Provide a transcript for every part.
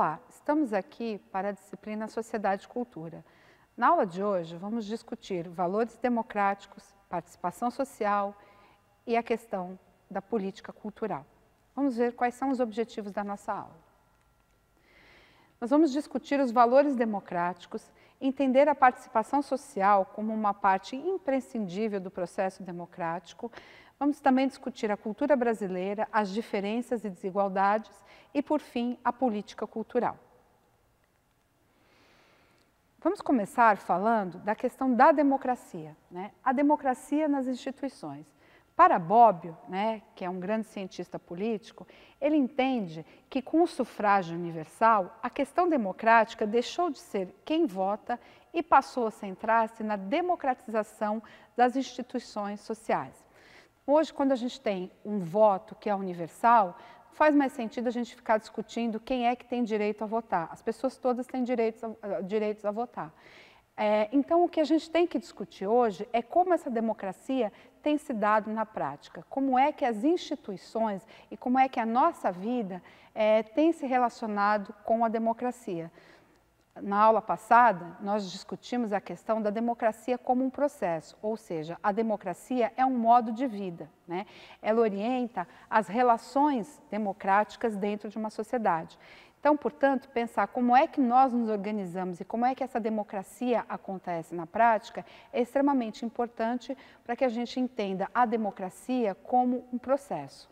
Olá, estamos aqui para a disciplina Sociedade e Cultura. Na aula de hoje, vamos discutir valores democráticos, participação social e a questão da política cultural. Vamos ver quais são os objetivos da nossa aula. Nós vamos discutir os valores democráticos, entender a participação social como uma parte imprescindível do processo democrático, Vamos também discutir a cultura brasileira, as diferenças e desigualdades e, por fim, a política cultural. Vamos começar falando da questão da democracia, né? a democracia nas instituições. Para Bobbio, né, que é um grande cientista político, ele entende que com o sufrágio universal, a questão democrática deixou de ser quem vota e passou a centrar-se na democratização das instituições sociais. Hoje, quando a gente tem um voto que é universal, faz mais sentido a gente ficar discutindo quem é que tem direito a votar. As pessoas todas têm direitos a, direitos a votar. É, então, o que a gente tem que discutir hoje é como essa democracia tem se dado na prática, como é que as instituições e como é que a nossa vida é, tem se relacionado com a democracia na aula passada, nós discutimos a questão da democracia como um processo, ou seja, a democracia é um modo de vida. Né? Ela orienta as relações democráticas dentro de uma sociedade. Então, portanto, pensar como é que nós nos organizamos e como é que essa democracia acontece na prática é extremamente importante para que a gente entenda a democracia como um processo.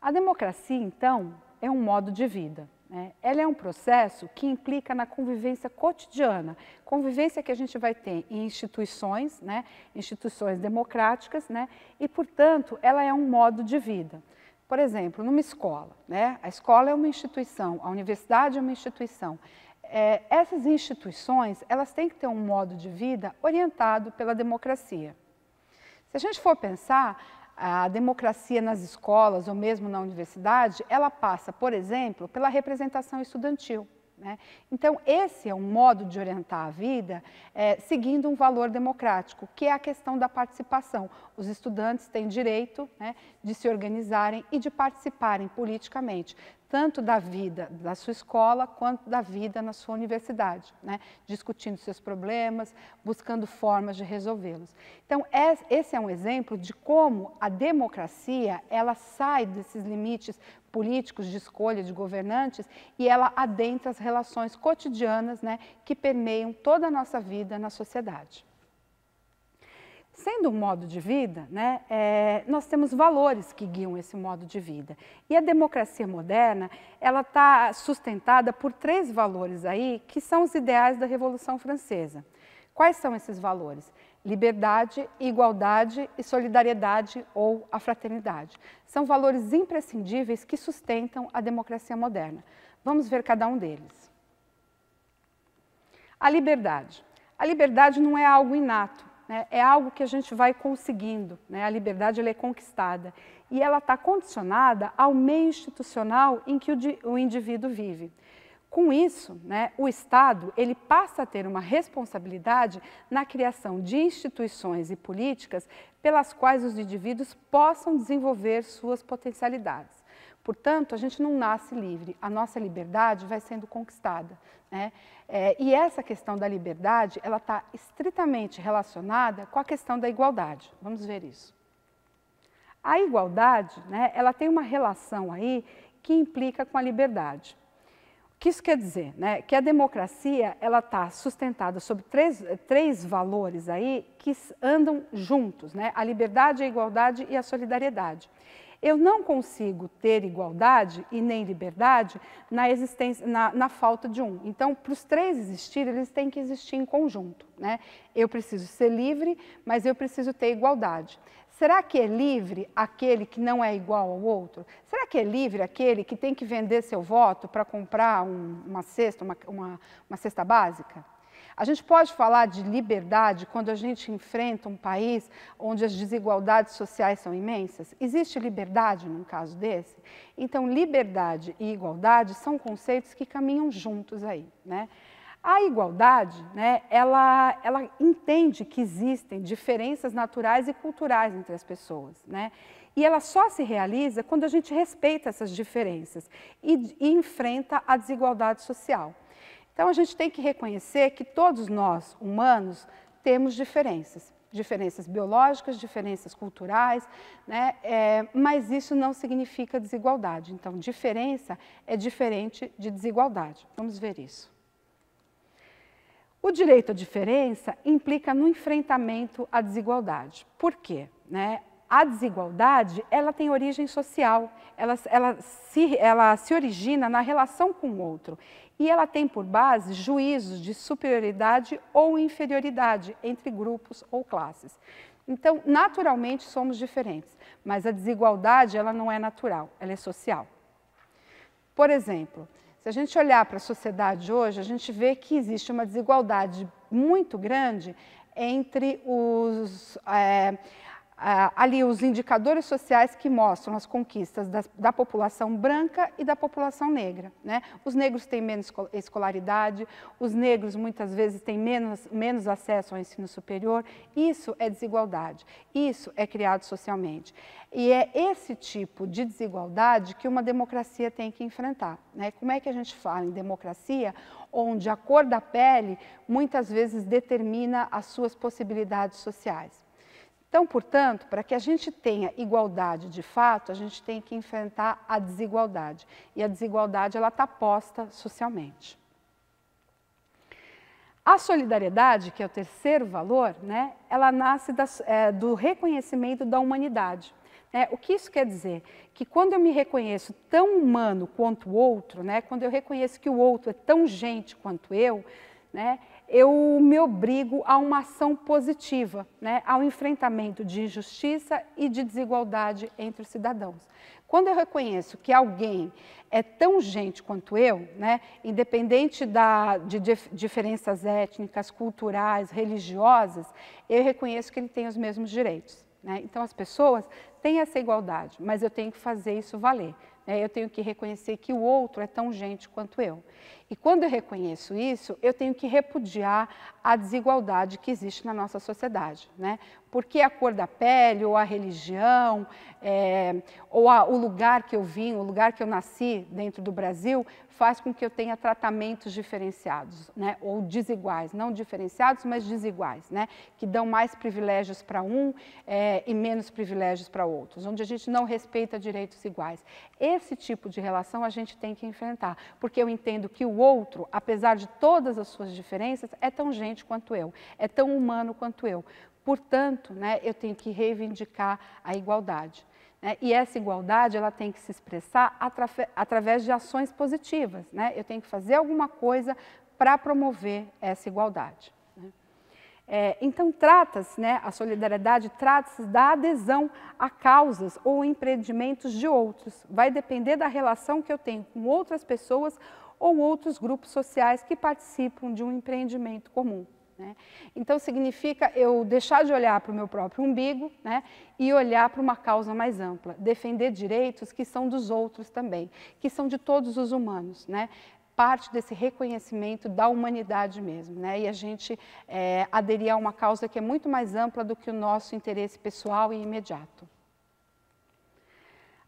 A democracia, então, é um modo de vida. Né? Ela é um processo que implica na convivência cotidiana, convivência que a gente vai ter em instituições, né? instituições democráticas, né? e, portanto, ela é um modo de vida. Por exemplo, numa escola, né? a escola é uma instituição, a universidade é uma instituição. É, essas instituições, elas têm que ter um modo de vida orientado pela democracia. Se a gente for pensar, a democracia nas escolas ou mesmo na universidade, ela passa, por exemplo, pela representação estudantil. Né? Então, esse é um modo de orientar a vida é, seguindo um valor democrático, que é a questão da participação. Os estudantes têm direito né, de se organizarem e de participarem politicamente, tanto da vida da sua escola quanto da vida na sua universidade, né? discutindo seus problemas, buscando formas de resolvê-los. Então, esse é um exemplo de como a democracia ela sai desses limites políticos de escolha de governantes e ela adentra as relações cotidianas né, que permeiam toda a nossa vida na sociedade. Sendo um modo de vida, né, é, nós temos valores que guiam esse modo de vida. E a democracia moderna, ela está sustentada por três valores aí, que são os ideais da Revolução Francesa. Quais são esses valores? Liberdade, igualdade e solidariedade ou a fraternidade. São valores imprescindíveis que sustentam a democracia moderna. Vamos ver cada um deles. A liberdade. A liberdade não é algo inato, né, é algo que a gente vai conseguindo, né, a liberdade é conquistada. E ela está condicionada ao meio institucional em que o, o indivíduo vive. Com isso, né, o Estado ele passa a ter uma responsabilidade na criação de instituições e políticas pelas quais os indivíduos possam desenvolver suas potencialidades. Portanto, a gente não nasce livre, a nossa liberdade vai sendo conquistada. Né? É, e essa questão da liberdade, ela está estritamente relacionada com a questão da igualdade. Vamos ver isso. A igualdade, né, ela tem uma relação aí que implica com a liberdade. O que isso quer dizer? Né? Que a democracia, ela está sustentada sobre três, três valores aí que andam juntos, né? a liberdade, a igualdade e a solidariedade. Eu não consigo ter igualdade e nem liberdade na, existência, na, na falta de um. Então, para os três existirem, eles têm que existir em conjunto. Né? Eu preciso ser livre, mas eu preciso ter igualdade. Será que é livre aquele que não é igual ao outro? Será que é livre aquele que tem que vender seu voto para comprar um, uma cesta, uma, uma, uma cesta básica? A gente pode falar de liberdade quando a gente enfrenta um país onde as desigualdades sociais são imensas? Existe liberdade num caso desse? Então, liberdade e igualdade são conceitos que caminham juntos aí, né? A igualdade, né, ela, ela entende que existem diferenças naturais e culturais entre as pessoas, né? E ela só se realiza quando a gente respeita essas diferenças e, e enfrenta a desigualdade social. Então a gente tem que reconhecer que todos nós, humanos, temos diferenças. Diferenças biológicas, diferenças culturais, né? É, mas isso não significa desigualdade. Então, diferença é diferente de desigualdade. Vamos ver isso. O direito à diferença implica no enfrentamento à desigualdade. Por quê? Né? a desigualdade ela tem origem social, ela, ela, se, ela se origina na relação com o outro e ela tem por base juízos de superioridade ou inferioridade entre grupos ou classes. Então, naturalmente somos diferentes, mas a desigualdade ela não é natural, ela é social. Por exemplo, se a gente olhar para a sociedade hoje, a gente vê que existe uma desigualdade muito grande entre os, é, ali os indicadores sociais que mostram as conquistas da, da, população branca e da população negra. Né? Os negros têm menos escolaridade, os negros muitas vezes têm menos, menos acesso ao ensino superior. Isso é desigualdade, isso é criado socialmente. E é esse tipo de desigualdade que uma democracia tem que enfrentar. Né? Como é que a gente fala em democracia onde a cor da pele muitas vezes determina as suas possibilidades sociais? Então, portanto, para que a gente tenha igualdade de fato, a gente tem que enfrentar a desigualdade. E a desigualdade ela está posta socialmente. A solidariedade, que é o terceiro valor, né, ela nasce da, é, do reconhecimento da humanidade. Né. o que isso quer dizer? Que quando eu me reconheço tão humano quanto o outro, né, quando eu reconheço que o outro é tão gente quanto eu, né, eu me obrigo a uma ação positiva, né, ao enfrentamento de injustiça e de desigualdade entre os cidadãos. Quando eu reconheço que alguém é tão gente quanto eu, né, independente da, de dif diferenças étnicas, culturais, religiosas, eu reconheço que ele tem os mesmos direitos. Né? Então as pessoas têm essa igualdade, mas eu tenho que fazer isso valer. Né? Eu tenho que reconhecer que o outro é tão gente quanto eu. E quando eu reconheço isso, eu tenho que repudiar a desigualdade que existe na nossa sociedade. Né? porque a cor da pele, ou a religião, é, ou a, o lugar que eu vim, o lugar que eu nasci dentro do Brasil, faz com que eu tenha tratamentos diferenciados, né? ou desiguais, não diferenciados, mas desiguais, né? que dão mais privilégios para um é, e menos privilégios para outros, onde a gente não respeita direitos iguais. Esse tipo de relação a gente tem que enfrentar, porque eu entendo que o outro, apesar de todas as suas diferenças, é tão gente quanto eu, é tão humano quanto eu. Portanto, né, eu tenho que reivindicar a igualdade. Né? E essa igualdade ela tem que se expressar através de ações positivas. Né? Eu tenho que fazer alguma coisa para promover essa igualdade. Né? É, então, trata-se, né, a solidariedade trata-se da adesão a causas ou empreendimentos de outros. Vai depender da relação que eu tenho com outras pessoas ou outros grupos sociais que participam de um empreendimento comum. Né? Então, significa eu deixar de olhar para o meu próprio umbigo né? e olhar para uma causa mais ampla, defender direitos que são dos outros também, que são de todos os humanos. Né? Parte desse reconhecimento da humanidade mesmo, né? E a gente é, aderir a uma causa que é muito mais ampla do que o nosso interesse pessoal e imediato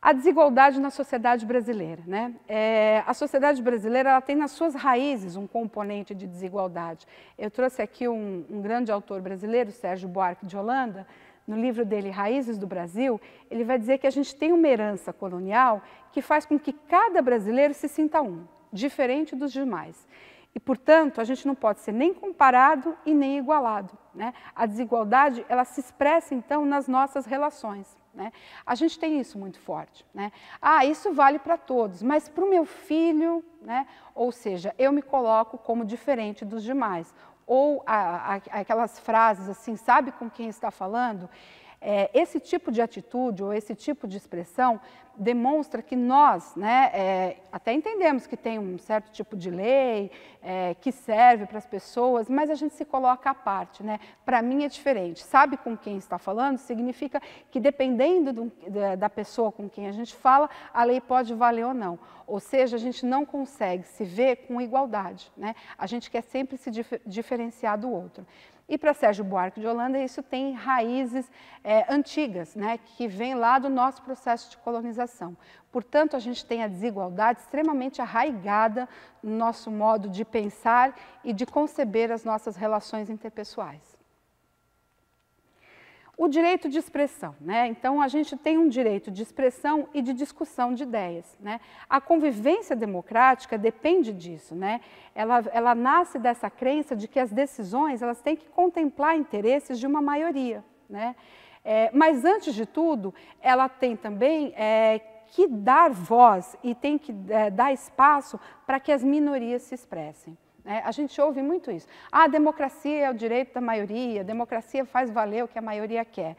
a desigualdade na sociedade brasileira. Né? É, a sociedade brasileira ela tem nas suas raízes um componente de desigualdade. Eu trouxe aqui um, um grande autor brasileiro, Sérgio Buarque de Holanda, no livro dele Raízes do Brasil, ele vai dizer que a gente tem uma herança colonial que faz com que cada brasileiro se sinta um, diferente dos demais. E, portanto, a gente não pode ser nem comparado e nem igualado. Né? A desigualdade ela se expressa, então, nas nossas relações. Né? A gente tem isso muito forte. Né? Ah, isso vale para todos, mas para o meu filho, né? ou seja, eu me coloco como diferente dos demais. Ou a, a, aquelas frases assim, sabe com quem está falando? É, esse tipo de atitude ou esse tipo de expressão demonstra que nós, né, é, até entendemos que tem um certo tipo de lei é, que serve para as pessoas, mas a gente se coloca à parte, né? Para mim é diferente. Sabe com quem está falando significa que dependendo do, da pessoa com quem a gente fala, a lei pode valer ou não. Ou seja, a gente não consegue se ver com igualdade, né? A gente quer sempre se dif diferenciar do outro. E para Sérgio Buarque de Holanda, isso tem raízes é, antigas, né, que vem lá do nosso processo de colonização. Portanto, a gente tem a desigualdade extremamente arraigada no nosso modo de pensar e de conceber as nossas relações interpessoais. O direito de expressão, né? Então a gente tem um direito de expressão e de discussão de ideias, né? A convivência democrática depende disso, né? Ela, ela nasce dessa crença de que as decisões elas têm que contemplar interesses de uma maioria, né? É, mas antes de tudo, ela tem também é, que dar voz e tem que é, dar espaço para que as minorias se expressem. Né? a gente ouve muito isso. Ah, a democracia é o direito da maioria, a democracia faz valer o que a maioria quer.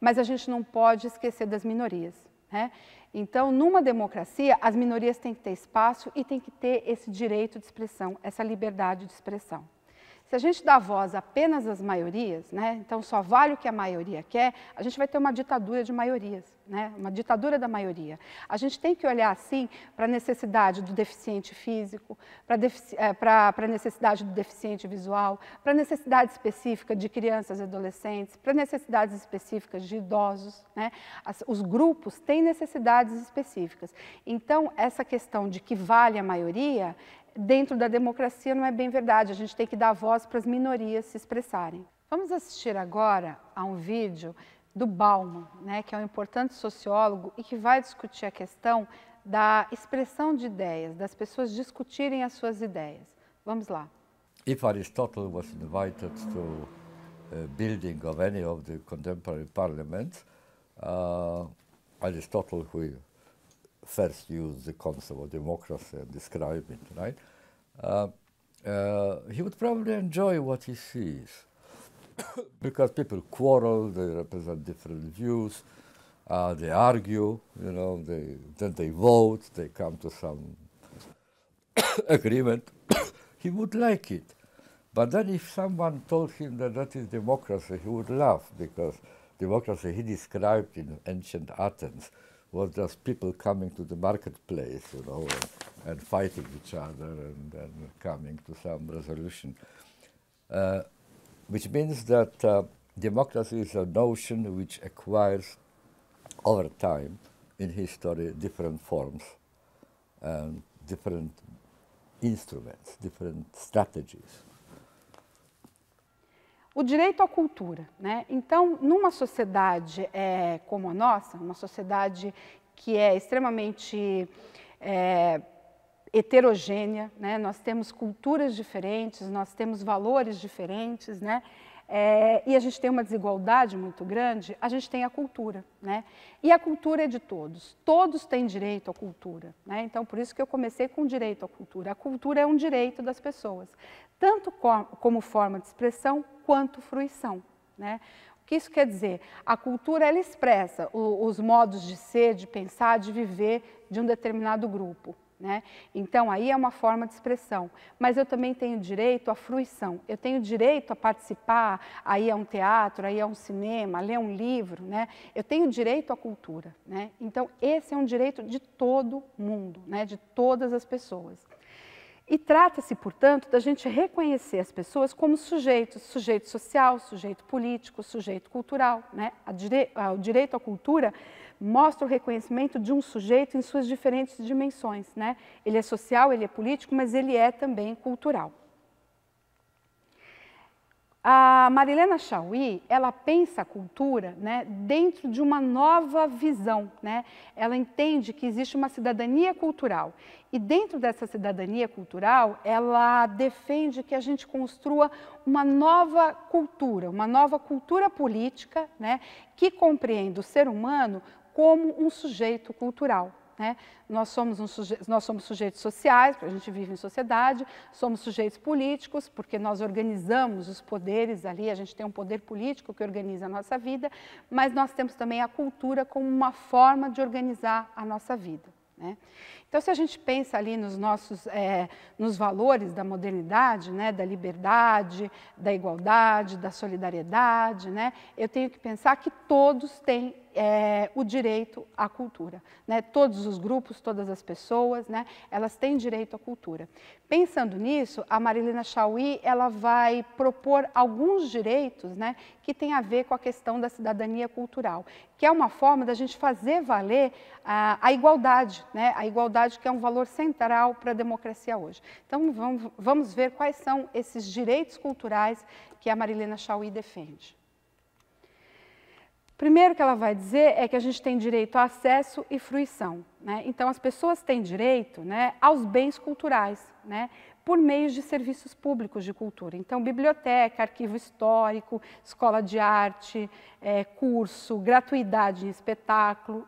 Mas a gente não pode esquecer das minorias. Né? Então, numa democracia, as minorias têm que ter espaço e têm que ter esse direito de expressão, essa liberdade de expressão. Se a gente dá voz apenas às maiorias, né, então só vale o que a maioria quer, a gente vai ter uma ditadura de maiorias, né, uma ditadura da maioria. A gente tem que olhar, sim, para a necessidade do deficiente físico, para a eh, necessidade do deficiente visual, para a necessidade específica de crianças e adolescentes, para necessidades específicas de idosos. Né, as, os grupos têm necessidades específicas. Então, essa questão de que vale a maioria dentro da democracia não é bem verdade. A gente tem que dar voz para as minorias se expressarem. Vamos assistir agora a um vídeo do Bauman, né, que é um importante sociólogo e que vai discutir a questão da expressão de ideias, das pessoas discutirem as suas ideias. Vamos lá. If Aristotle was invited to a eh, building of any of the contemporary parliaments, uh, Aristotle, who first used the concept of democracy and described it, right? Uh, uh, he would probably enjoy what he sees because people quarrel, they represent different views, uh, they argue, you know, they, then they vote, they come to some agreement. he would like it. But then if someone told him that that is democracy, he would laugh because democracy he described in ancient Athens was just people coming to the marketplace, you know, and, and fighting each other and, coming to some resolution. Uh, which means that uh, democracy is a notion which acquires over time in history different forms and different instruments, different strategies. O direito à cultura. Né? Então, numa sociedade é, como a nossa, uma sociedade que é extremamente é, heterogênea, né? nós temos culturas diferentes, nós temos valores diferentes, né? É, e a gente tem uma desigualdade muito grande, a gente tem a cultura, né? E a cultura é de todos, todos têm direito à cultura, né? Então, por isso que eu comecei com direito à cultura. A cultura é um direito das pessoas, tanto como forma de expressão quanto fruição. Né? O que isso quer dizer? A cultura ela expressa o, os modos de ser, de pensar, de viver de um determinado grupo. Né? Então, aí é uma forma de expressão. Mas eu também tenho direito à fruição, eu tenho direito a participar, aí é um teatro, aí é um cinema, ler um livro, né? eu tenho direito à cultura. Né? Então, esse é um direito de todo mundo, né? de todas as pessoas. E trata-se, portanto, da gente reconhecer as pessoas como sujeitos, sujeito social, sujeito político, sujeito cultural. Né? O direito à cultura mostra o reconhecimento de um sujeito em suas diferentes dimensões. Né? Ele é social, ele é político, mas ele é também cultural. A Marilena Chauí, ela pensa a cultura né, dentro de uma nova visão. Né? Ela entende que existe uma cidadania cultural. E dentro dessa cidadania cultural, ela defende que a gente construa uma nova cultura, uma nova cultura política né, que compreenda o ser humano como um sujeito cultural. Né? Nós, somos um suje... nós somos sujeitos sociais, porque a gente vive em sociedade, somos sujeitos políticos, porque nós organizamos os poderes ali, a gente tem um poder político que organiza a nossa vida, mas nós temos também a cultura como uma forma de organizar a nossa vida. Né? Então, se a gente pensa ali nos nossos é, nos valores da modernidade, né, da liberdade, da igualdade, da solidariedade, né, eu tenho que pensar que todos têm é, o direito à cultura. Né? Todos os grupos, todas as pessoas, né? elas têm direito à cultura. Pensando nisso, a Marilena Chauí ela vai propor alguns direitos né, que têm a ver com a questão da cidadania cultural, que é uma forma da gente fazer valer a, a igualdade, né? a igualdade que é um valor central para a democracia hoje. Então vamos, vamos ver quais são esses direitos culturais que a Marilena Chauí defende. Primeiro que ela vai dizer é que a gente tem direito a acesso e fruição. Né? Então, as pessoas têm direito né, aos bens culturais, né? por meios de serviços públicos de cultura. Então, biblioteca, arquivo histórico, escola de arte, é, curso, gratuidade em espetáculo,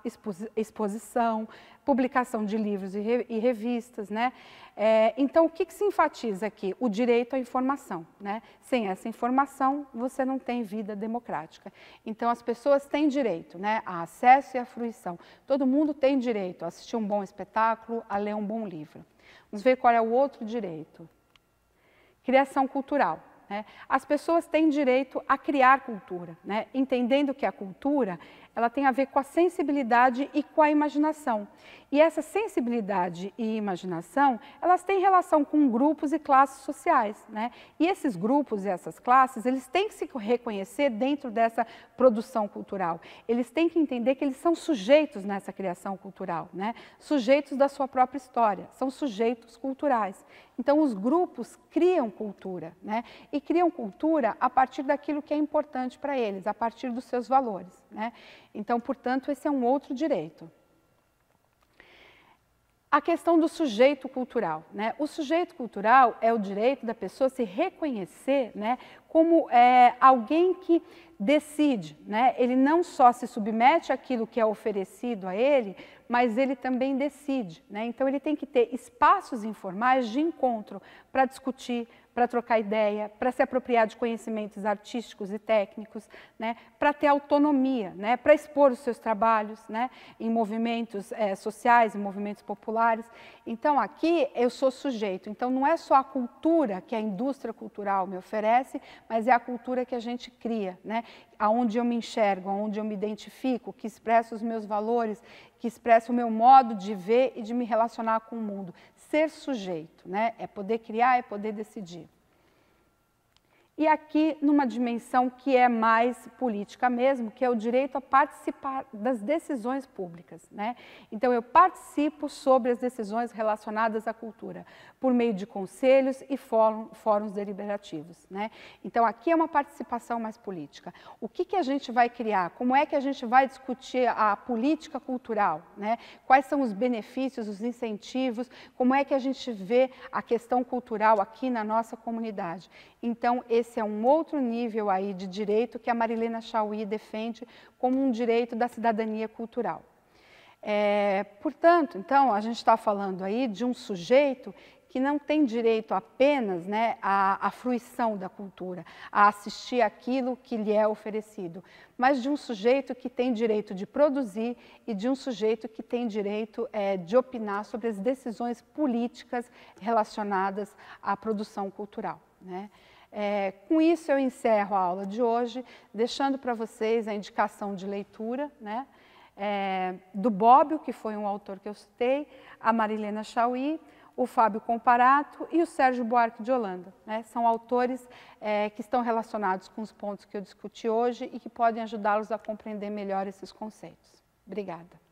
exposição, publicação de livros e, re, e revistas. Né? É, então, o que, que, se enfatiza aqui? O direito à informação. Né? Sem essa informação, você não tem vida democrática. Então, as pessoas têm direito né, a acesso e à fruição. Todo mundo tem direito a assistir um bom espetáculo, a ler um bom livro. Vamos ver qual é o outro direito. Criação cultural. Né? As pessoas têm direito a criar cultura, né? entendendo que a cultura ela tem a ver com a sensibilidade e com a imaginação. E essa sensibilidade e imaginação, elas têm relação com grupos e classes sociais, né? E esses grupos e essas classes, eles têm que se reconhecer dentro dessa produção cultural. Eles têm que entender que eles são sujeitos nessa criação cultural, né? Sujeitos da sua própria história, são sujeitos culturais. Então, os grupos criam cultura, né? E criam cultura a partir daquilo que é importante para eles, a partir dos seus valores, né? Então, portanto, esse é um outro direito. A questão do sujeito cultural. Né? O sujeito cultural é o direito da pessoa se reconhecer né, como é, alguém que decide. Né? Ele não só se submete àquilo que é oferecido a ele, mas ele também decide. Né? Então, ele tem que ter espaços informais de encontro para discutir, para trocar ideia, para se apropriar de conhecimentos artísticos e técnicos, né, para ter autonomia, né, para expor os seus trabalhos né, em movimentos é, sociais, em movimentos populares. Então, aqui eu sou sujeito. Então, não é só a cultura que a indústria cultural me oferece, mas é a cultura que a gente cria, né, aonde eu me enxergo, aonde eu me identifico, que expressa os meus valores, que expressa o meu modo de ver e de me relacionar com o mundo ser sujeito, né? É poder criar, é poder decidir e aqui numa dimensão que é mais política mesmo, que é o direito a participar das decisões públicas. Né? Então, eu participo sobre as decisões relacionadas à cultura, por meio de conselhos e fórum, fóruns deliberativos. Né? Então, aqui é uma participação mais política. O que, que a gente vai criar? Como é que a gente vai discutir a política cultural? Né? Quais são os benefícios, os incentivos? Como é que a gente vê a questão cultural aqui na nossa comunidade? Então, esse é um outro nível aí de direito que a Marilena Chauí defende como um direito da cidadania cultural. É, portanto, então, a gente está falando aí de um sujeito que não tem direito apenas né, à, à fruição da cultura, a assistir aquilo que lhe é oferecido, mas de um sujeito que tem direito de produzir e de um sujeito que tem direito é, de opinar sobre as decisões políticas relacionadas à produção cultural. Né? É, com isso, eu encerro a aula de hoje, deixando para vocês a indicação de leitura, né? É, do Bobbio, que foi um autor que eu citei, a Marilena Chauí, o Fábio Comparato e o Sérgio Buarque de Holanda. Né? São autores é, que estão relacionados com os pontos que eu discuti hoje e que podem ajudá-los a compreender melhor esses conceitos. Obrigada.